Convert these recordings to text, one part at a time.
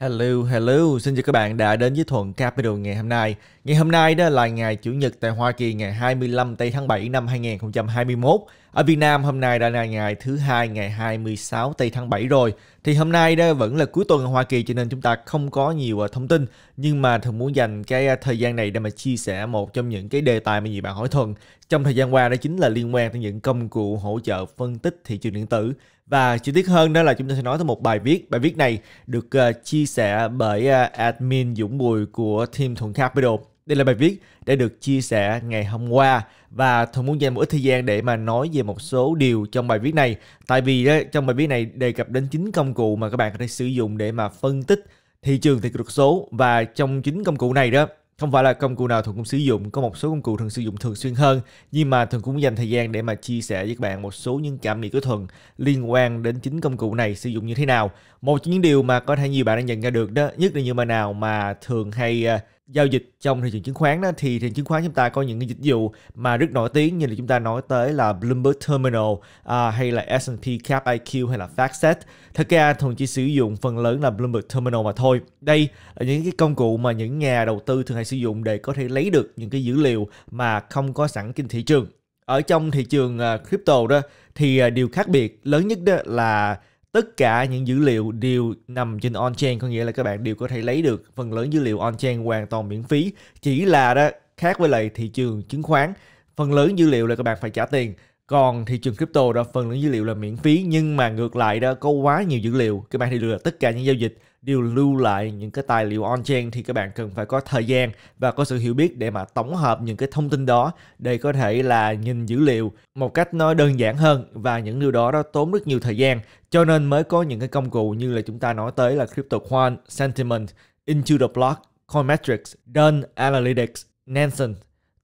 Hello, hello, xin chào các bạn đã đến với Thuận Capital ngày hôm nay. Ngày hôm nay đó là ngày Chủ nhật tại Hoa Kỳ ngày 25 tây tháng 7 năm 2021. Ở Việt Nam hôm nay đã là ngày thứ hai ngày 26 tây tháng 7 rồi. Thì hôm nay đó vẫn là cuối tuần ở Hoa Kỳ cho nên chúng ta không có nhiều à, thông tin. Nhưng mà Thuận muốn dành cái à, thời gian này để mà chia sẻ một trong những cái đề tài mà nhiều bạn hỏi Thuận. Trong thời gian qua đó chính là liên quan tới những công cụ hỗ trợ phân tích thị trường điện tử và chi tiết hơn đó là chúng ta sẽ nói tới một bài viết. Bài viết này được uh, chia sẻ bởi uh, admin Dũng Bùi của Team Thuận Capital. Đây là bài viết đã được chia sẻ ngày hôm qua và tôi muốn dành một ít thời gian để mà nói về một số điều trong bài viết này. Tại vì uh, trong bài viết này đề cập đến chính công cụ mà các bạn có thể sử dụng để mà phân tích thị trường thị trường số và trong chính công cụ này đó không phải là công cụ nào thường cũng sử dụng, có một số công cụ thường sử dụng thường xuyên hơn, nhưng mà thường cũng dành thời gian để mà chia sẻ với các bạn một số những cảm nghĩ của Thuận liên quan đến chính công cụ này sử dụng như thế nào. Một trong những điều mà có thể nhiều bạn đang nhận ra được đó, nhất là như bạn nào mà thường hay uh, giao dịch trong thị trường chứng khoán đó thì thị trường chứng khoán chúng ta có những cái dịch vụ mà rất nổi tiếng như là chúng ta nói tới là Bloomberg Terminal à, hay là S&P Cap IQ hay là FactSet. Thật ra thường chỉ sử dụng phần lớn là Bloomberg Terminal mà thôi. Đây là những cái công cụ mà những nhà đầu tư thường hay sử dụng để có thể lấy được những cái dữ liệu mà không có sẵn trên thị trường. Ở trong thị trường à, crypto đó thì à, điều khác biệt lớn nhất đó là tất cả những dữ liệu đều nằm trên on-chain có nghĩa là các bạn đều có thể lấy được phần lớn dữ liệu on-chain hoàn toàn miễn phí chỉ là đó khác với lại thị trường chứng khoán phần lớn dữ liệu là các bạn phải trả tiền còn thị trường crypto đó phần lớn dữ liệu là miễn phí nhưng mà ngược lại đó có quá nhiều dữ liệu các bạn thì được là tất cả những giao dịch đều lưu lại những cái tài liệu on chain thì các bạn cần phải có thời gian và có sự hiểu biết để mà tổng hợp những cái thông tin đó để có thể là nhìn dữ liệu một cách nó đơn giản hơn và những điều đó đó tốn rất nhiều thời gian cho nên mới có những cái công cụ như là chúng ta nói tới là CryptoQuant, Sentiment, Into the Block, Coinmetrics, done Analytics, Nansen,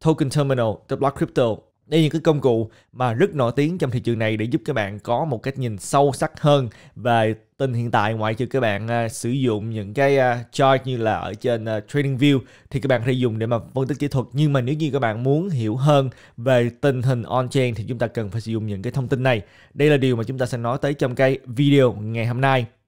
Token Terminal, The Block Crypto, đây là những cái công cụ mà rất nổi tiếng trong thị trường này để giúp các bạn có một cách nhìn sâu sắc hơn về tình hiện tại ngoại trừ các bạn uh, sử dụng những cái uh, chart như là ở trên uh, à, TradingView thì các bạn có thể dùng để mà phân tích kỹ thuật nhưng mà nếu như các bạn muốn hiểu hơn về tình hình on-chain thì chúng ta cần phải sử dụng những cái thông tin này đây là điều mà chúng ta sẽ nói tới trong cái video ngày hôm nay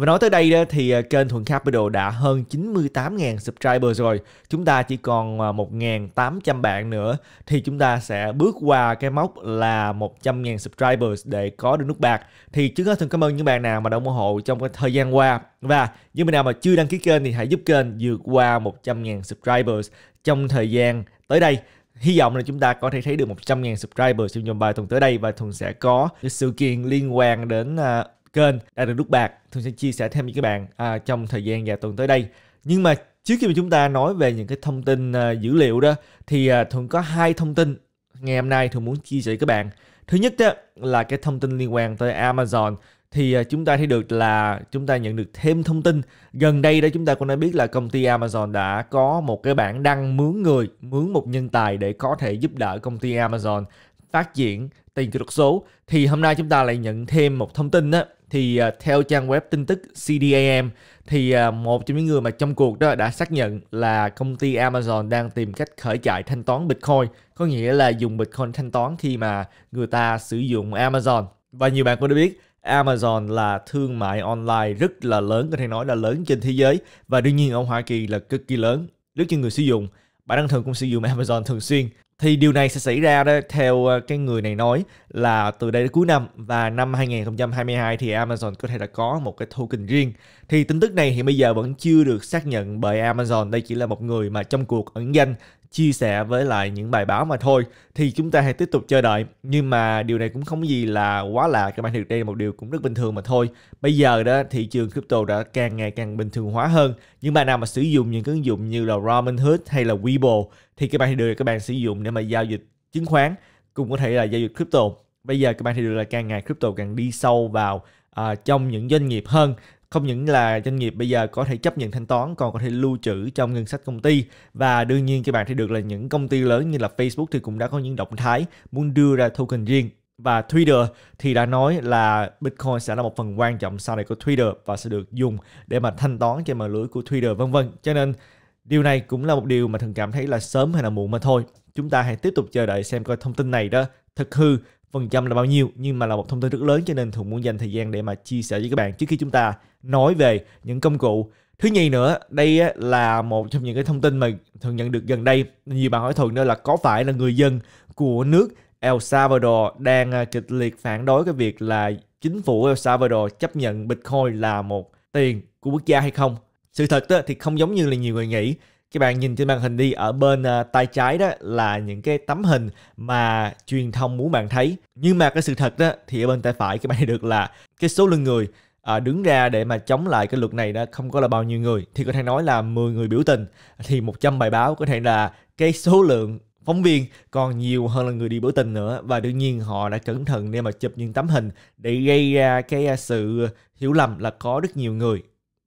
và nói tới đây thì à, kênh Thuận Capital đã hơn 98.000 subscriber rồi. Chúng ta chỉ còn 1.800 à, bạn nữa thì chúng ta sẽ bước qua cái mốc là 100.000 subscribers để có được nút bạc. Thì trước hết thân cảm ơn những bạn nào mà đã ủng hộ trong cái thời gian qua. Và những bạn nào mà chưa đăng ký kênh thì hãy giúp kênh vượt qua 100.000 subscribers trong thời gian tới đây hy vọng là chúng ta có thể thấy được 100.000 subscribers trong vòng bài tuần tới đây và Thuận sẽ có sự kiện liên quan đến à, kênh đã được nút bạc thường sẽ chia sẻ thêm với các bạn à, trong thời gian và tuần tới đây nhưng mà trước khi mà chúng ta nói về những cái thông tin à, dữ liệu đó thì à, thường có hai thông tin ngày hôm nay thường muốn chia sẻ với các bạn thứ nhất đó, là cái thông tin liên quan tới Amazon thì à, chúng ta thấy được là chúng ta nhận được thêm thông tin gần đây đó chúng ta cũng đã biết là công ty Amazon đã có một cái bản đăng mướn người mướn một nhân tài để có thể giúp đỡ công ty Amazon phát triển tiền kỹ thuật số thì hôm nay chúng ta lại nhận thêm một thông tin đó thì à, theo trang web tin tức CDAM thì à, một trong những người mà trong cuộc đó đã xác nhận là công ty Amazon đang tìm cách khởi chạy thanh toán Bitcoin, có nghĩa là dùng Bitcoin thanh toán khi mà người ta sử dụng Amazon. Và nhiều bạn cũng đã biết Amazon là thương mại online rất là lớn, có thể nói là lớn trên thế giới và đương nhiên ở Hoa Kỳ là cực kỳ lớn. Nếu như người sử dụng, bạn đang thường cũng sử dụng Amazon thường xuyên thì điều này sẽ xảy ra đó theo ờ, cái người này nói là từ đây đến cuối năm và năm 2022 thì Amazon có thể đã có một cái token riêng. Thì tin tức này hiện bây giờ vẫn chưa được xác nhận bởi Amazon, đây chỉ là một người mà trong cuộc ẩn danh chia sẻ với lại những bài báo mà thôi thì chúng ta hãy tiếp tục chờ đợi nhưng mà điều này cũng không gì là quá lạ các bạn thực đây là một điều cũng rất bình thường mà thôi bây giờ đó thị trường crypto đã càng ngày càng bình thường hóa hơn những bạn nào mà sử dụng những ứng dụng như là Robinhood hay là Weibo thì các bạn thì được các bạn sử dụng để mà giao dịch chứng khoán cũng có thể là giao dịch crypto bây giờ các bạn thì được là càng ngày crypto càng đi sâu vào à, trong những doanh nghiệp hơn không những là doanh nghiệp bây giờ có thể chấp nhận thanh toán còn có thể lưu trữ trong ngân sách công ty và đương nhiên các bạn thấy được là những công ty lớn như là Facebook thì cũng đã có những động thái muốn đưa ra token riêng và Twitter thì đã nói là Bitcoin sẽ là một phần quan trọng sau này của Twitter và sẽ được dùng để mà thanh toán trên mạng lưới của Twitter vân vân. Cho nên điều này cũng là một điều mà thường cảm thấy là sớm hay là muộn mà thôi. Chúng ta hãy tiếp tục chờ đợi xem coi thông tin này đó thực hư phần trăm là bao nhiêu nhưng mà là một thông tin rất lớn cho nên thường muốn dành thời gian để mà chia sẻ với các bạn trước khi chúng ta nói về những công cụ thứ nhì nữa đây là một trong những cái thông tin mà thường nhận được gần đây nhiều bạn hỏi thường nữa là có phải là người dân của nước El Salvador đang à, kịch liệt phản đối cái việc là chính phủ El Salvador chấp nhận Bitcoin là một tiền của quốc gia hay không sự thật thì không giống như là nhiều người nghĩ các bạn nhìn trên màn hình đi ở bên uh, tay trái đó là những cái tấm hình mà truyền thông muốn bạn thấy nhưng mà cái sự thật đó thì ở bên tay phải các bạn được là cái số lượng người À, đứng ra để mà chống lại cái luật này đó không có là bao nhiêu người thì có thể nói là 10 người biểu tình thì 100 bài báo có thể là cái số lượng phóng viên còn nhiều hơn là người đi biểu tình nữa và đương nhiên họ đã cẩn thận để mà chụp những tấm hình để gây ra cái à, sự hiểu lầm là có rất nhiều người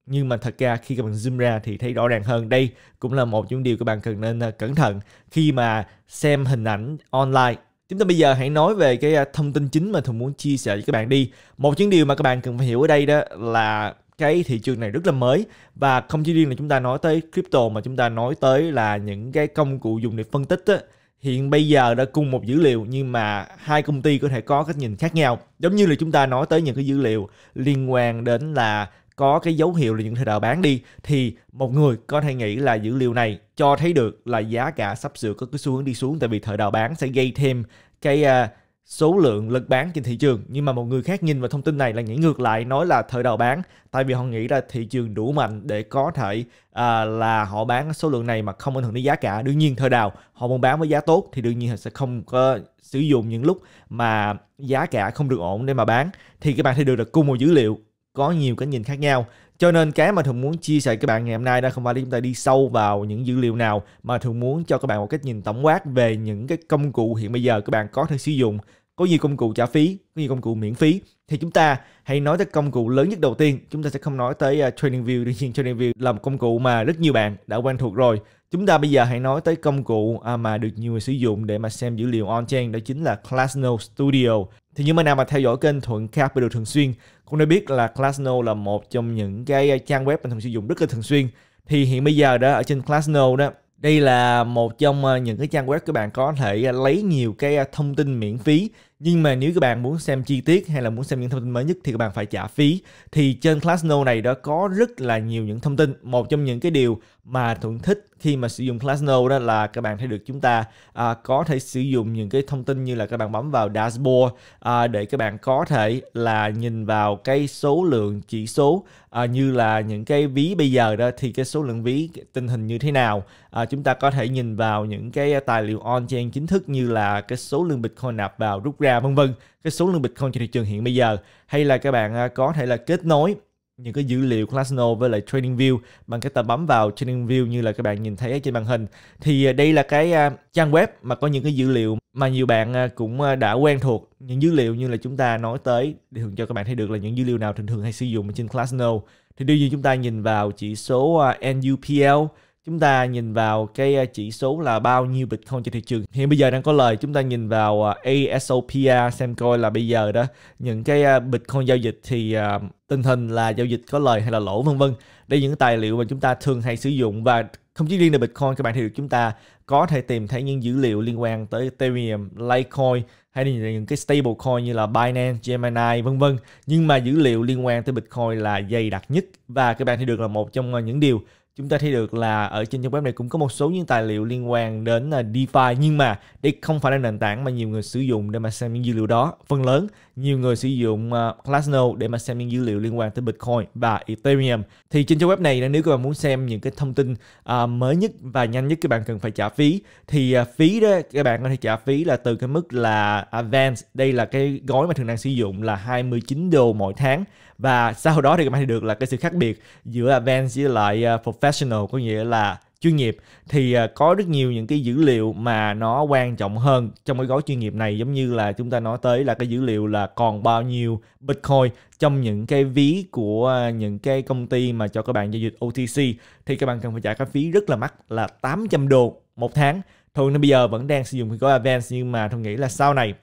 nhưng mà thật ra khi các bạn zoom ra thì thấy rõ ràng hơn đây cũng là một những điều các bạn cần nên ờ, cẩn thận khi mà xem hình ảnh online chúng ta bây giờ hãy nói về cái ờ, thông tin chính mà thùng muốn chia sẻ với các bạn đi một những điều mà các bạn cần phải hiểu ở đây đó là cái thị trường này rất là mới và không chỉ riêng là chúng ta nói tới crypto mà chúng ta nói tới là những cái công cụ dùng để phân tích á hiện bây giờ đã cùng một dữ liệu nhưng mà hai công ty có thể có cách nhìn khác nhau giống như là chúng ta nói tới những cái dữ liệu liên quan đến là có cái dấu hiệu là những trader bán đi thì một người có thể nghĩ là dữ liệu này cho thấy được là giá cả sắp sửa có cái xu hướng đi xuống tại vì thời trader bán sẽ gây thêm cái uh, số lượng lực bán trên thị trường nhưng mà một người khác nhìn vào thông tin này là nghĩ ngược lại nói là thời đầu bán tại vì họ nghĩ là thị trường đủ mạnh để có thể à, là họ bán số lượng này mà không ảnh hưởng đến giá cả đương nhiên thời đào họ muốn bán với giá tốt thì đương nhiên họ sẽ không có sử dụng những lúc mà giá cả không được ổn để mà bán thì các bạn thấy được là cung một dữ liệu có nhiều cái nhìn khác nhau cho nên cái mà thường muốn chia sẻ các bạn ngày hôm nay đó không phải là chúng ta đi sâu vào những dữ liệu nào mà thường muốn cho các bạn một cách nhìn tổng quát về những cái công cụ hiện bây giờ các bạn có thể sử dụng có nhiều công cụ trả phí có nhiều công cụ miễn phí thì chúng ta hãy nói tới công cụ lớn nhất đầu tiên chúng ta sẽ không nói tới uh, à, TradingView tuy nhiên TradingView là một công cụ mà rất nhiều bạn đã quen thuộc rồi Chúng ta bây giờ hãy nói tới công cụ à, mà được nhiều người sử dụng để mà xem dữ liệu on-chain đó chính là Classnode Studio. Thì những bạn nào mà theo dõi kênh Thuận Capital thường xuyên cũng đã biết là Classnode là một trong những cái trang web mình thường sử dụng rất là thường xuyên. Thì hiện bây giờ đó ở trên Classnode đó đây là một trong à, những cái trang web các bạn có thể à, lấy nhiều cái thông tin miễn phí nhưng mà nếu các bạn muốn xem chi tiết hay là muốn xem những thông tin mới nhất thì các bạn phải trả phí thì trên Classnode này đó có rất là nhiều những thông tin một trong những cái điều mà thuận thích khi mà sử dụng ClassNode đó là các bạn thấy được chúng ta à, có thể sử dụng những cái thông tin như là các bạn bấm vào dashboard à, để các bạn có thể là nhìn vào cái số lượng chỉ số à, như là những cái ví bây giờ đó thì cái số lượng ví tình hình như thế nào à, chúng ta có thể nhìn vào những cái tài liệu on chain chính thức như là cái số lượng bitcoin nạp vào rút ra vân vân cái số lượng bitcoin trên thị trường hiện bây giờ hay là các bạn à, có thể là kết nối những cái dữ liệu của với lại TradingView bằng cái ta bấm vào TradingView như là các bạn nhìn thấy ở trên màn hình thì à, đây là cái à, trang web mà có những cái dữ liệu mà nhiều bạn à, cũng đã quen thuộc những dữ liệu như là chúng ta nói tới để thường cho các bạn thấy được là những dữ liệu nào thường thường hay sử dụng trên Glassnode thì đương nhiên chúng ta nhìn vào chỉ số NUPL chúng ta nhìn vào cái chỉ số là bao nhiêu Bitcoin trên thị trường. Hiện bây giờ đang có lời, chúng ta nhìn vào à, ASOPR xem coi là bây giờ đó những cái Bitcoin giao dịch thì à, tình hình là giao dịch có lời hay là lỗ vân vân. Đây những tài liệu mà chúng ta thường hay sử dụng và không chỉ riêng là Bitcoin các bạn thì được chúng ta có thể tìm thấy những dữ liệu liên quan tới Ethereum, Litecoin hay là những cái stablecoin như là Binance, Gemini vân vân. Nhưng mà dữ liệu liên quan tới Bitcoin là dày đặc nhất và các bạn thì được là một trong à, những điều chúng ta thấy được là ở trên trang web này cũng có một số những tài liệu liên quan đến à, DeFi nhưng mà đây không phải là nền tảng mà nhiều người sử dụng để mà xem những dữ liệu đó. Phần lớn nhiều người sử dụng uh, để mà xem những dữ liệu liên quan tới Bitcoin và Ethereum. Thì trên trang web này nếu các bạn muốn xem những cái thông tin à, mới nhất và nhanh nhất các bạn cần phải trả phí thì phí đó các bạn có thể trả phí là từ cái mức là Advanced, đây là cái gói mà thường đang sử dụng là 29 đô mỗi tháng và sau đó thì các bạn thấy được là cái sự khác biệt giữa advanced với lại ờ, professional có nghĩa là chuyên nghiệp thì ờ, có rất nhiều những cái dữ liệu mà nó quan trọng hơn trong cái gói chuyên nghiệp này giống như là chúng ta nói tới là cái dữ liệu là còn bao nhiêu bitcoin trong những cái ví của ờ, những cái công ty mà cho các bạn giao dịch OTC thì các bạn cần phải trả cái phí rất là mắc là 800 đô một tháng thường nó bây giờ vẫn đang sử dụng cái gói Advanced nhưng mà tôi nghĩ là sau này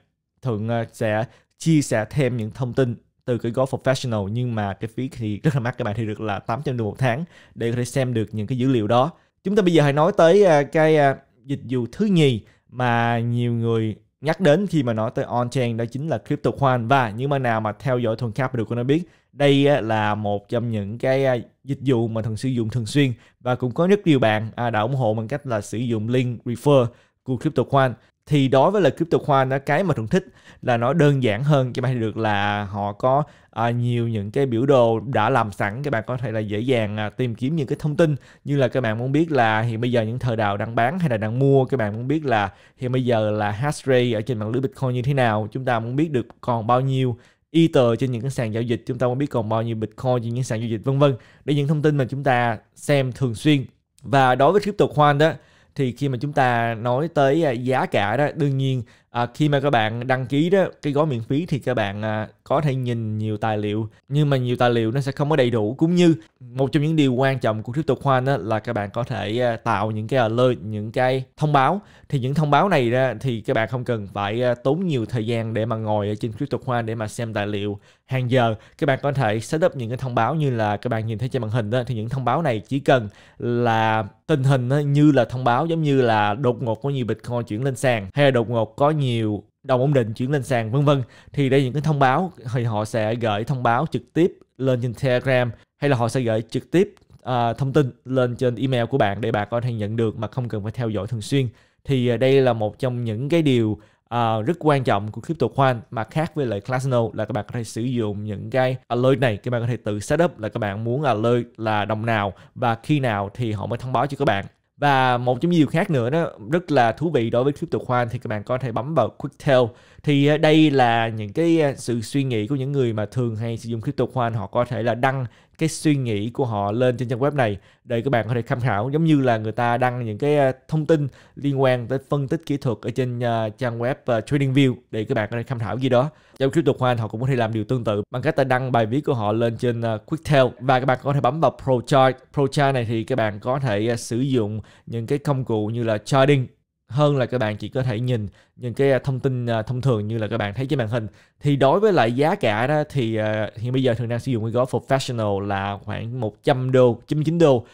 Thuận sẽ chia sẻ thêm những thông tin từ cái Go Professional nhưng mà cái phí thì rất là mắc các bạn thì được là 800 đô một tháng để có thể xem được những cái dữ liệu đó. Chúng ta bây giờ hãy nói tới à, cái à, dịch vụ thứ nhì mà nhiều người nhắc đến khi mà nói tới on-chain đó chính là crypto CryptoQuant và những bạn nào mà theo dõi thuần capital của nó biết đây là một trong những cái à, dịch vụ mà thường sử dụng thường xuyên và cũng có rất nhiều bạn đã ủng hộ bằng cách là sử dụng link refer của crypto CryptoQuant thì đối với là crypto coin cái mà thường thích là nó đơn giản hơn cho bạn được là họ có à, nhiều những cái biểu đồ đã làm sẵn các bạn có thể là dễ dàng à, tìm kiếm những cái thông tin như là các bạn muốn biết là hiện bây giờ những thời đào đang bán hay là đang mua các bạn muốn biết là hiện bây giờ là hash rate ở trên mạng lưới bitcoin như thế nào chúng ta muốn biết được còn bao nhiêu Ether trên những cái sàn giao dịch chúng ta muốn biết còn bao nhiêu Bitcoin trên những sàn giao dịch vân vân để những thông tin mà chúng ta xem thường xuyên và đối với crypto coin đó thì khi mà chúng ta nói tới à, giá cả đó đương nhiên À, khi mà các bạn đăng ký đó cái gói miễn phí thì các bạn à, có thể nhìn nhiều tài liệu nhưng mà nhiều tài liệu nó sẽ không có đầy đủ cũng như một trong những điều quan trọng của crypto khoan đó là các bạn có thể à, tạo những cái alert những cái thông báo thì những thông báo này ra thì các bạn không cần phải à, tốn nhiều thời gian để mà ngồi ở trên crypto khoan để mà xem tài liệu hàng giờ các bạn có thể setup những cái thông báo như là các bạn nhìn thấy trên màn hình đó thì những thông báo này chỉ cần là tình hình như là thông báo giống như là đột ngột có nhiều bitcoin chuyển lên sàn hay là đột ngột có nhiều đồng ổn định chuyển lên sàn vân vân thì đây những cái thông báo thì họ sẽ gửi thông báo trực tiếp lên trên Telegram hay là họ sẽ gửi trực tiếp uh, thông tin lên trên email của bạn để bạn có thể nhận được mà không cần phải theo dõi thường xuyên thì à, đây là một trong những cái điều uh, rất quan trọng của crypto khoan mà khác với lại Classno là các bạn có thể sử dụng những cái alert này các bạn có thể tự setup là các bạn muốn alert là đồng nào và khi nào thì họ mới thông báo cho các bạn và một trong nhiều khác nữa đó rất là thú vị đối với CryptoQuant thì các bạn có thể bấm vào quick tell thì ờ, đây là những cái ờ, sự suy nghĩ của những người mà thường hay sử dụng CryptoQuant họ có thể là đăng cái suy nghĩ của họ lên trên trang web này để các bạn có thể tham khảo giống như là người ta đăng những cái ờ, thông tin liên quan tới phân tích kỹ thuật ở trên uh, trang web uh, ờ, TradingView để các bạn có thể tham khảo gì đó. Trong crypto coin họ cũng có thể làm điều tương tự bằng cách là đăng bài viết của họ lên trên uh, Quicktail và các bạn có thể bấm vào ProChart. ProChart này thì các bạn có thể uh, sử dụng những cái công cụ như là charting hơn là các bạn chỉ có thể nhìn những cái à, thông tin à, thông thường như là các bạn thấy trên màn hình thì đối với lại giá cả đó thì à, hiện bây giờ thường đang sử dụng cái gói professional là khoảng 100 đô 99 đô uh,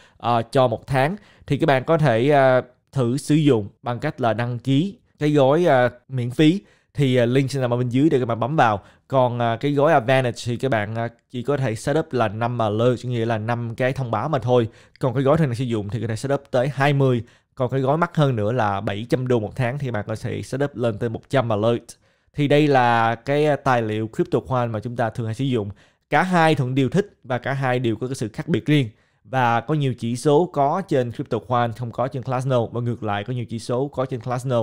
cho một tháng thì các bạn có thể uh, thử sử dụng bằng cách là đăng ký cái gói uh, miễn phí thì link sẽ nằm ở bên dưới để các bạn bấm vào còn cái gói advantage thì các bạn chỉ có thể setup là 5 alert nghĩa là 5 cái thông báo mà thôi còn cái gói thường đang sử dụng thì có thể setup tới 20 còn cái gói mắc hơn nữa là 700 đô một tháng thì bạn có thể setup lên tới 100 alert. Thì đây là cái à, tài liệu crypto CryptoCoin mà chúng ta thường hay sử dụng. Cả hai thuận đều thích và cả hai đều có cái sự khác biệt riêng. Và có nhiều chỉ số có trên crypto CryptoCoin không có trên Classno và ngược lại có nhiều chỉ số có trên Classno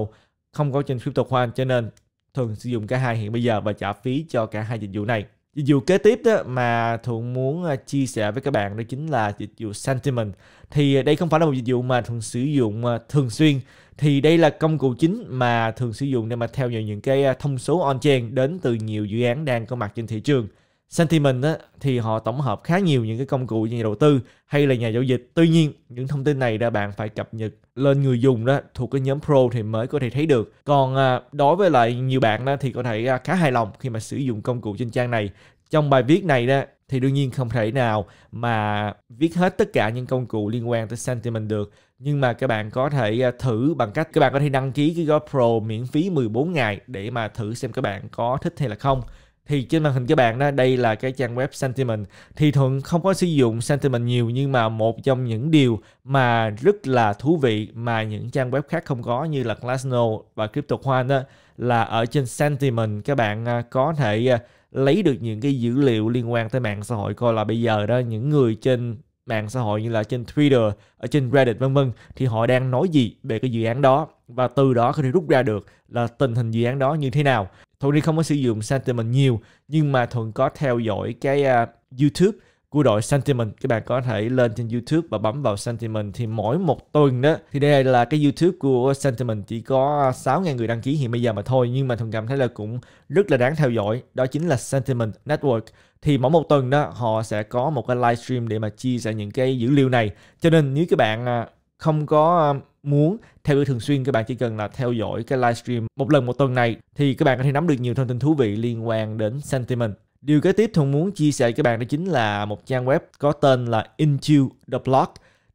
không có trên crypto CryptoCoin cho nên thường sử dụng cả hai hiện bây giờ và trả phí cho cả hai dịch vụ này. Dịch vụ kế tiếp đó mà Thuận muốn à, chia sẻ với các bạn đó chính là dịch vụ Sentiment. Thì à, đây không phải là một dịch vụ mà Thuận sử dụng à, thường xuyên. Thì đây là công cụ chính mà thường sử dụng để mà theo dõi những cái thông số on-chain đến từ nhiều dự án đang có mặt trên thị trường sentiment á, thì họ tổng hợp khá nhiều những cái công cụ như nhà đầu tư hay là nhà giao dịch tuy nhiên những thông tin này đã bạn phải cập nhật lên người dùng đó thuộc cái nhóm pro thì mới có thể thấy được còn à, đối với lại nhiều bạn đó thì có thể à, khá hài lòng khi mà sử dụng công cụ trên trang này trong bài viết này đó thì đương nhiên không thể nào mà viết hết tất cả những công cụ liên quan tới sentiment được nhưng mà các bạn có thể à, thử bằng cách các bạn có thể đăng ký cái gói Pro miễn phí 14 ngày để mà thử xem các bạn có thích hay là không thì trên màn hình các bạn đó đây là cái trang web sentiment thì thuận không có sử dụng sentiment nhiều nhưng mà một trong những điều mà rất là thú vị mà những trang web khác không có như là Glassnode và CryptoQuant đó là ở trên sentiment các bạn à, có thể à, lấy được những cái dữ liệu liên quan tới mạng xã hội coi là bây giờ đó những người trên mạng xã hội như là trên Twitter, ở trên Reddit vân vân thì họ đang nói gì về cái dự án đó và từ đó có thể rút ra được là tình hình dự án đó như thế nào thuận đi không có sử dụng sentiment nhiều nhưng mà thuận có theo dõi cái uh, youtube của đội Sentiment. Các bạn có thể lên trên YouTube và bấm vào Sentiment thì mỗi một tuần đó thì đây là cái YouTube của Sentiment chỉ có 6.000 à, người đăng ký hiện bây giờ mà thôi nhưng mà thường cảm thấy là cũng rất là đáng theo dõi. Đó chính là Sentiment Network. Thì mỗi một tuần đó họ sẽ có một cái livestream để mà chia sẻ những cái dữ liệu này. Cho nên nếu các bạn à, không có muốn theo dõi thường xuyên các bạn chỉ cần là theo dõi cái livestream một lần một tuần này thì các bạn có thể nắm được nhiều thông tin thú vị liên quan đến sentiment điều kế tiếp thông muốn chia sẻ với các bạn đó chính là một trang web có tên là into the blog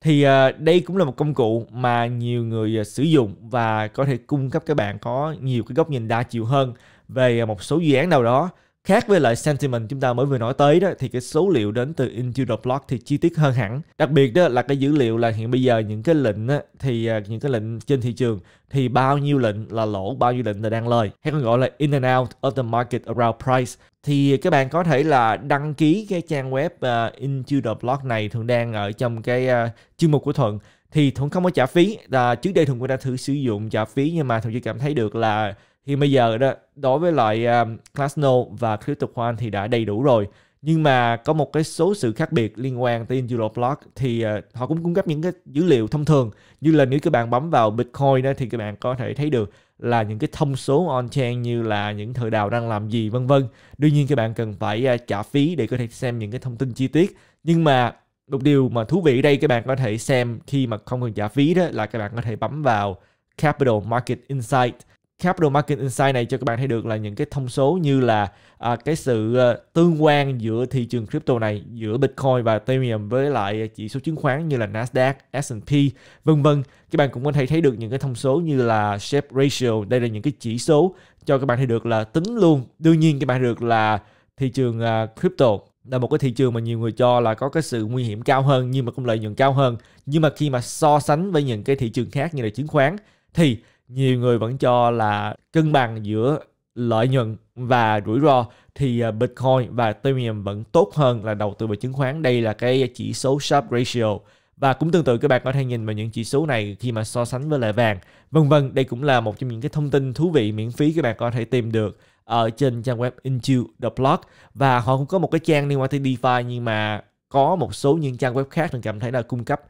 thì ờ, đây cũng là một công cụ mà nhiều người ờ, sử dụng và có thể cung cấp các bạn có nhiều cái góc nhìn đa chiều hơn về một số dự án nào đó Khác với lại sentiment chúng ta mới vừa nói tới đó thì cái số liệu đến từ Into the Block thì chi tiết hơn hẳn. Đặc biệt đó là cái dữ liệu là hiện bây giờ những cái lệnh á, thì à, những cái lệnh trên thị trường thì bao nhiêu lệnh là lỗ, bao nhiêu lệnh là đang lời. Hay còn gọi là in and out of the market around price. Thì các bạn có thể là đăng ký cái trang web uh, Into the Block này thường đang ở trong cái uh, chương mục của Thuận thì Thuận không có trả phí. À, trước đây Thuận cũng đã thử sử dụng trả phí nhưng mà Thuận chỉ cảm thấy được là thì bây giờ đó đối với loại à, Classno Klasno và CryptoQuant thì đã đầy đủ rồi nhưng mà có một cái số sự khác biệt liên quan tới Euroblock thì à, họ cũng cung cấp những cái dữ liệu thông thường như là nếu các bạn bấm vào Bitcoin đó thì các bạn có thể thấy được là những cái thông số on chain như là những thợ đào đang làm gì vân vân đương nhiên các bạn cần phải à, trả phí để có thể xem những cái thông tin chi tiết nhưng mà một điều mà thú vị đây các bạn có thể xem khi mà không cần trả phí đó là các bạn có thể bấm vào Capital Market Insight Capital Market Insight này cho các bạn thấy được là những cái thông số như là à, cái sự ờ, tương quan giữa thị trường crypto này giữa Bitcoin và Ethereum với lại chỉ số chứng khoán như là Nasdaq, S&P vân vân. Các bạn cũng có thể thấy được những cái thông số như là shape ratio, đây là những cái chỉ số cho các bạn thấy được là tính luôn. Đương nhiên các bạn được là thị trường à, crypto là một cái thị trường mà nhiều người cho là có cái sự nguy hiểm cao hơn nhưng mà cũng lợi nhuận cao hơn. Nhưng mà khi mà so sánh với những cái thị trường khác như là chứng khoán thì nhiều người vẫn cho là cân bằng giữa lợi nhuận và rủi ro thì à, Bitcoin và Ethereum vẫn tốt hơn là đầu tư vào chứng khoán. Đây là cái chỉ số Sharpe Ratio. Và cũng tương tự các bạn có thể nhìn vào những chỉ số này khi mà so sánh với lại vàng. Vân vân, đây cũng là một trong những cái thông tin thú vị miễn phí các bạn có thể tìm được ở trên trang web Intu The Blog và họ cũng có một cái trang liên quan tới DeFi nhưng mà có một số những trang web khác mình cảm thấy là cung cấp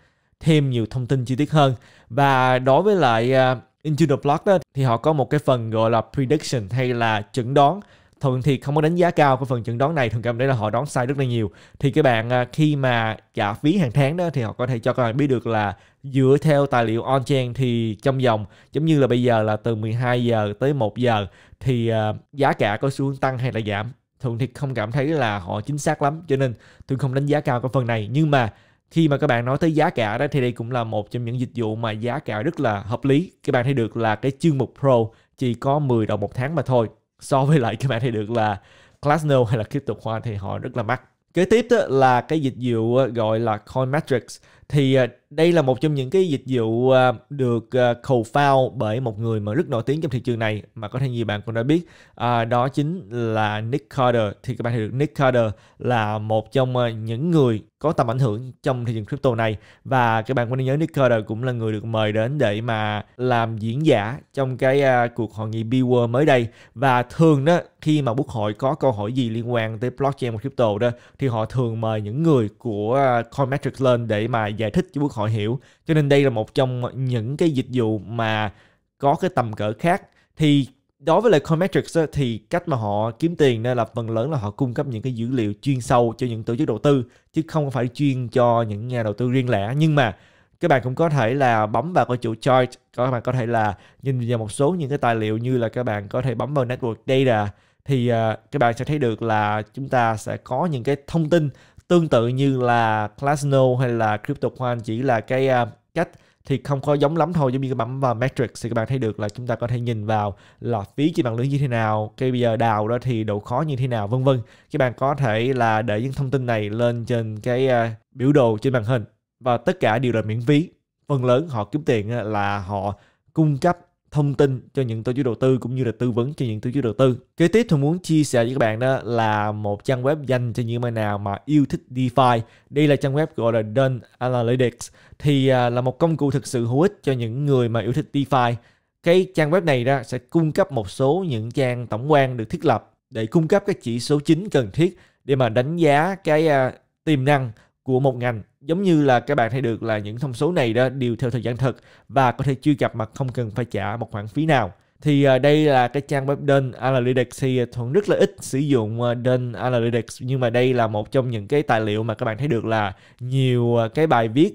thêm nhiều thông tin chi tiết hơn và đối với lại à, Into the Block đó, thì họ có một cái phần gọi là prediction hay là chẩn đoán thường thì không có đánh giá cao cái phần chẩn đoán này thường cảm thấy là họ đoán sai rất là nhiều thì các bạn à, khi mà trả phí hàng tháng đó thì họ có thể cho các bạn biết được là dựa theo tài liệu on chain thì trong vòng giống như là bây giờ là từ 12 giờ tới 1 giờ thì à, giá cả có xu hướng tăng hay là giảm thường thì không cảm thấy là họ chính xác lắm cho nên tôi không đánh giá cao cái phần này nhưng mà khi mà các bạn nói tới giá cả đó thì đây cũng là một trong những dịch vụ mà giá cả rất là hợp lý các bạn thấy được là cái chương mục pro chỉ có 10 đồng một tháng mà thôi so với lại các bạn thấy được là class no hay là Crypto khoa thì họ rất là mắc Kế tiếp đó là cái dịch vụ ờ, gọi là CoinMetrics thì à, đây là một trong những cái dịch vụ à, được à, cầu phao bởi một người mà rất nổi tiếng trong thị trường này mà có thể nhiều bạn cũng đã biết à, đó chính là Nick Carter thì các bạn thấy được Nick Carter là một trong những người có tầm ảnh hưởng trong thị trường crypto này và các bạn cũng nên nhớ Nick Carter cũng là người được mời đến để mà làm diễn giả trong cái cuộc hội nghị Be World mới đây và thường đó khi mà quốc hội có câu hỏi gì liên quan tới blockchain và crypto đó thì họ thường mời những người của Coinmetrics lên để mà giải thích cho quốc hội hiểu cho nên đây là một trong những cái dịch vụ mà có cái tầm cỡ khác thì đối với lại Coinmetrics thì cách mà họ kiếm tiền đây là phần lớn là họ cung cấp những cái dữ liệu chuyên sâu cho những tổ chức đầu tư chứ không phải chuyên cho những nhà đầu tư riêng lẻ nhưng mà các bạn cũng có thể là bấm vào cái chỗ chart các bạn có thể là nhìn vào một số những cái tài liệu như là các bạn có thể bấm vào network data thì à, các bạn sẽ thấy được là chúng ta sẽ có những cái thông tin tương tự như là Klasno hay là CryptoQuant chỉ là cái uh, cách thì không có giống lắm thôi giống như các bấm vào matrix thì các bạn thấy được là chúng ta có thể nhìn vào là phí trên mạng lưới như thế nào cái bây giờ đào đó thì độ khó như thế nào vân vân các bạn có thể là để những thông tin này lên trên cái uh, biểu đồ trên màn hình và tất cả đều là miễn phí phần lớn họ kiếm tiền là họ cung cấp thông tin cho những tổ chức đầu tư cũng như là tư vấn cho những tổ chức đầu tư. Kế tiếp tôi muốn chia sẻ với các bạn đó là một trang web dành cho những bạn nào mà yêu thích DeFi. Đây là trang web gọi là Done Analytics thì à, là một công cụ thực sự hữu ích cho những người mà yêu thích DeFi. Cái trang web này đó sẽ cung cấp một số những trang tổng quan được thiết lập để cung cấp các chỉ số chính cần thiết để mà đánh giá cái à, tiềm năng của một ngành giống như là các bạn thấy được là những thông số này đó đều theo thời gian thật và có thể truy cập mà không cần phải trả một khoản phí nào thì à, đây là cái trang web Dyn Analytics thì thuận rất là ít sử dụng à, Dyn Analytics nhưng mà đây là một trong những cái tài liệu mà các bạn thấy được là nhiều à, cái bài viết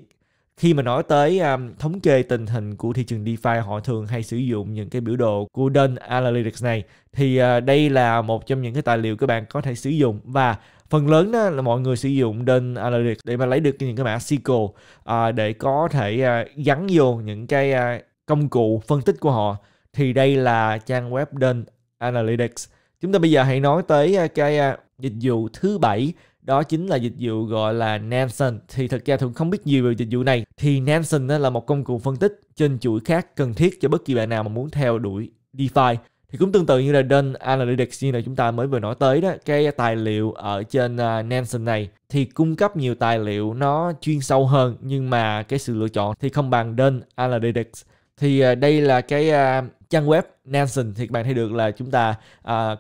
khi mà nói tới um, thống kê tình hình của thị trường DeFi họ thường hay sử dụng những cái biểu đồ của Golden Analytics này thì uh, đây là một trong những cái tài liệu các bạn có thể sử dụng và phần lớn đó là mọi người sử dụng đơn Analytics để mà lấy được những cái mã SQL uh, à, để có thể uh, gắn vô những cái uh, công cụ phân tích của họ thì đây là trang web đơn Analytics chúng ta bây giờ hãy nói tới uh, cái uh, dịch vụ thứ bảy đó chính là dịch vụ gọi là Nansen. Thì thật ra thường không biết nhiều về dịch vụ này. Thì Nansen là một công cụ phân tích trên chuỗi khác cần thiết cho bất kỳ bạn nào mà muốn theo đuổi DeFi. Thì cũng tương tự như là Dun Analytics như là chúng ta mới vừa nói tới đó, cái tài liệu ở trên à, Nansen này thì cung cấp nhiều tài liệu nó chuyên sâu hơn nhưng mà cái sự lựa chọn thì không bằng Dun Analytics. Thì à, đây là cái à, trang web Nansen thì bạn thấy được là chúng ta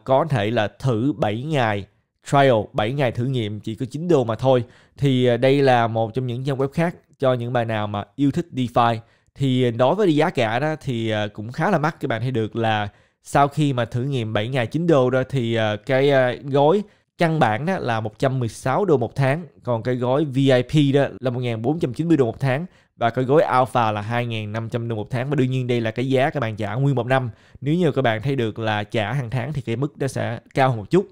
có thể là thử 7 ngày trial 7 ngày thử nghiệm chỉ có 9 đô mà thôi thì à, đây là một trong những trang web khác cho những bạn nào mà yêu thích DeFi thì à, đối với giá cả đó thì à, cũng khá là mắc các bạn thấy được là sau khi mà thử nghiệm 7 ngày 9 đô đó thì cái gói căn bản đó là 116 đô một tháng còn cái gói VIP đó là 1490 đô một tháng và cái gói Alpha là 2.500 đô một tháng và đương nhiên đây là cái giá các bạn trả nguyên một năm nếu như các bạn thấy được là trả hàng tháng thì cái mức nó sẽ cao hơn một chút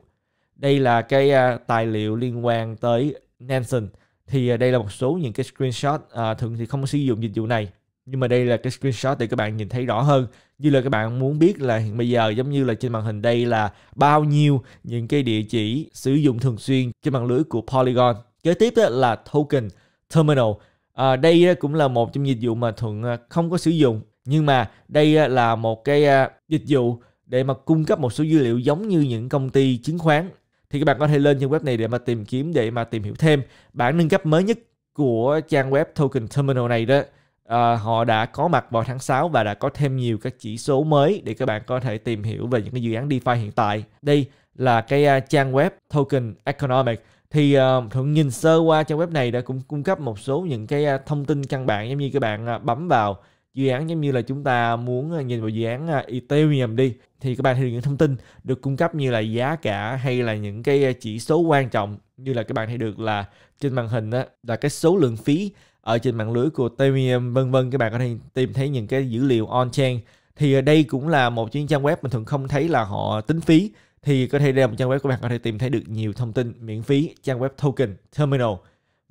đây là cái uh, tài liệu liên quan tới Nansen thì uh, đây là một số những cái screenshot uh, thường thì không sử dụng dịch vụ này nhưng mà đây là cái screenshot để các bạn nhìn thấy rõ hơn như là các bạn muốn biết là hiện bây giờ giống như là trên màn hình đây là bao nhiêu những cái địa chỉ sử dụng thường xuyên trên mạng lưới của Polygon kế tiếp là token terminal à, đây cũng là một trong dịch vụ mà thuận không có sử dụng nhưng mà đây là một cái dịch vụ để mà cung cấp một số dữ liệu giống như những công ty chứng khoán thì các bạn có thể lên trang web này để mà tìm kiếm để mà tìm hiểu thêm bản nâng cấp mới nhất của trang web token terminal này đó à, họ đã có mặt vào tháng 6 và đã có thêm nhiều các chỉ số mới để các bạn có thể tìm hiểu về những cái dự án DeFi hiện tại đây là cái uh, trang web token economic thì uh, thuận nhìn sơ qua trang web này đã cũng cung cấp một số những cái uh, thông tin căn bản giống như các bạn uh, bấm vào dự án giống như là chúng ta muốn à, nhìn vào dự án à, Ethereum đi thì các bạn thấy được những thông tin được cung cấp như là giá cả hay là những cái à, chỉ số quan trọng như là các bạn thấy được là trên màn hình đó, là cái số lượng phí ở trên mạng lưới của Ethereum vân vân các bạn có thể tìm thấy những cái dữ liệu on chain thì đây cũng là một những trang web mình thường không thấy là họ tính phí thì có thể đây là một trang web các bạn có thể tìm thấy được nhiều thông tin miễn phí trang web token terminal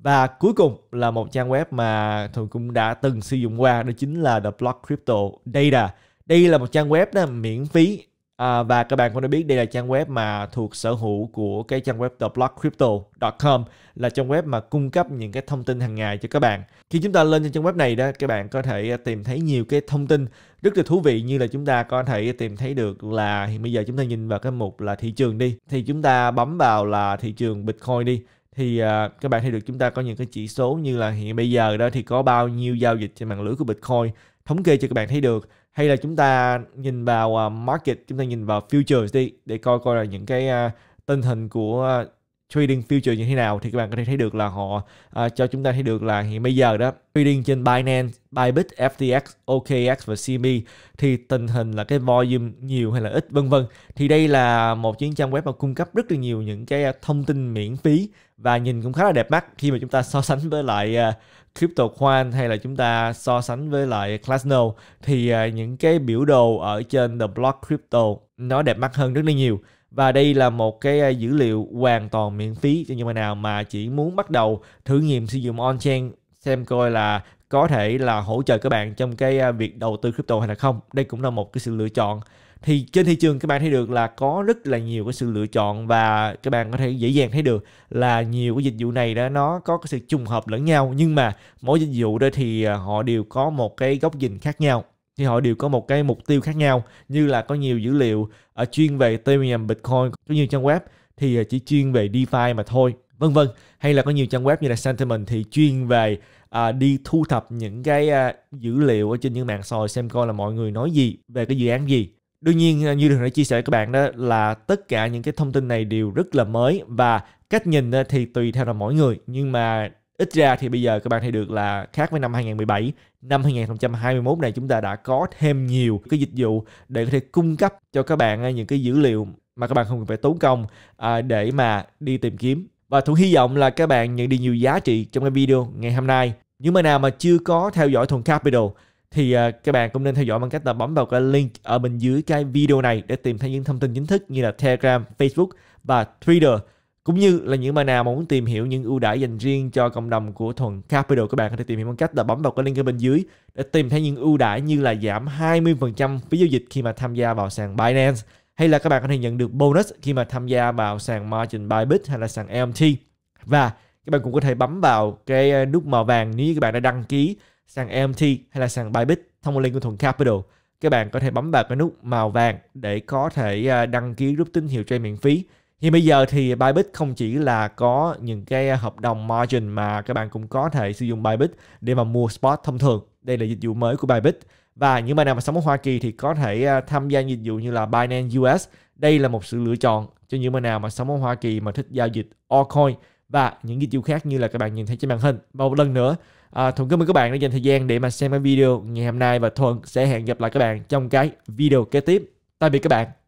và cuối cùng là một trang web mà Thuận cũng đã từng sử dụng qua đó chính là The Block Crypto Data. Đây là một trang web đó miễn phí à, và các bạn cũng đã biết đây là trang web mà thuộc sở hữu của cái trang web the block crypto com là trang web mà cung cấp những cái thông tin hàng ngày cho các bạn. Khi chúng ta lên trên trang web này đó các bạn có thể tìm thấy nhiều cái thông tin rất là thú vị như là chúng ta có thể tìm thấy được là hiện bây giờ chúng ta nhìn vào cái mục là thị trường đi thì chúng ta bấm vào là thị trường Bitcoin đi thì à, các bạn thấy được chúng ta có những cái chỉ số như là hiện bây giờ đó thì có bao nhiêu giao dịch trên mạng lưới của Bitcoin thống kê cho các bạn thấy được hay là chúng ta nhìn vào à, market chúng ta nhìn vào futures đi để coi coi là những cái uh, à, tình hình của trading future như thế nào thì các bạn có thể thấy được là họ à, cho chúng ta thấy được là hiện bây giờ đó trading trên Binance, Bybit, FTX, OKX và CME thì tình hình là cái volume nhiều hay là ít vân vân. Thì đây là một chiến trang web mà cung cấp rất là nhiều những cái à, thông tin miễn phí và nhìn cũng khá là đẹp mắt khi mà chúng ta so sánh với lại uh, crypto khoan hay là chúng ta so sánh với lại Classno thì uh, những cái biểu đồ ở trên the block crypto nó đẹp mắt hơn rất là nhiều và đây là một cái dữ liệu hoàn toàn miễn phí cho những bạn nào mà chỉ muốn bắt đầu thử nghiệm sử dụng on-chain xem coi là có thể là hỗ trợ các bạn trong cái việc đầu tư crypto hay là không. Đây cũng là một cái sự lựa chọn. Thì trên thị trường các bạn thấy được là có rất là nhiều cái sự lựa chọn và các bạn có thể dễ dàng thấy được là nhiều cái dịch vụ này đó nó có cái sự trùng hợp lẫn nhau nhưng mà mỗi dịch vụ đó thì à, họ đều có một cái góc nhìn khác nhau thì họ đều có một cái mục tiêu khác nhau như là có nhiều dữ liệu ở ờ, chuyên về Ethereum, Bitcoin, có nhiều trang web thì ờ, chỉ chuyên về DeFi mà thôi vân vân hay là có nhiều trang web như là Sentiment thì chuyên về à, đi thu thập những cái à, dữ liệu ở trên những mạng xã xem coi là mọi người nói gì về cái dự án gì đương nhiên như được đã chia sẻ với các bạn đó là tất cả những cái thông tin này đều rất là mới và cách nhìn thì tùy theo là mỗi người nhưng mà ít ra thì bây giờ các bạn thấy được là khác với năm 2017, năm 2021 này chúng ta đã có thêm nhiều cái dịch vụ để có thể cung cấp cho các bạn à, những cái dữ liệu mà các bạn không cần phải tốn công à, để mà đi tìm kiếm. Và Thuận hy vọng là các bạn nhận được nhiều giá trị trong cái video ngày hôm nay. Những bạn nào mà chưa có theo dõi Thuận Capital thì à, các bạn cũng nên theo dõi bằng cách là bấm vào cái link ở bên dưới cái video này để tìm thấy những thông tin chính thức như là Telegram, Facebook và Twitter cũng như là những bạn nào mà muốn tìm hiểu những ưu đãi dành riêng cho cộng đồng của Thuận Capital các bạn có thể tìm hiểu bằng cách là bấm vào cái link ở bên dưới để tìm thấy những ưu đãi như là giảm 20% phí giao dịch khi mà tham gia vào sàn Binance hay là các bạn có thể nhận được bonus khi mà tham gia vào sàn margin Bybit hay là sàn LMT e và các bạn cũng có thể bấm vào cái ờ, nút màu vàng nếu như các bạn đã đăng ký sàn LMT e hay là sàn Bybit thông qua link của Thuận Capital các bạn có thể bấm vào cái nút màu vàng để có thể ờ, đăng ký rút tín hiệu trade miễn phí thì bây giờ thì Bybit không chỉ là có những cái hợp đồng margin mà các bạn cũng có thể sử dụng Bybit để mà mua spot thông thường. Đây là dịch vụ mới của Bybit. Và những bạn nào mà sống ở Hoa Kỳ thì có thể à, tham gia dịch vụ như là Binance US. Đây là một sự lựa chọn cho những bạn nào mà sống ở Hoa Kỳ mà thích giao dịch altcoin và những dịch vụ khác như là các bạn nhìn thấy trên màn hình. Và một lần nữa, à, Thuận cảm ơn các bạn đã dành thời gian để mà xem cái video ngày hôm nay và Thuận sẽ hẹn gặp lại các bạn trong cái video kế tiếp. Tạm biệt các bạn.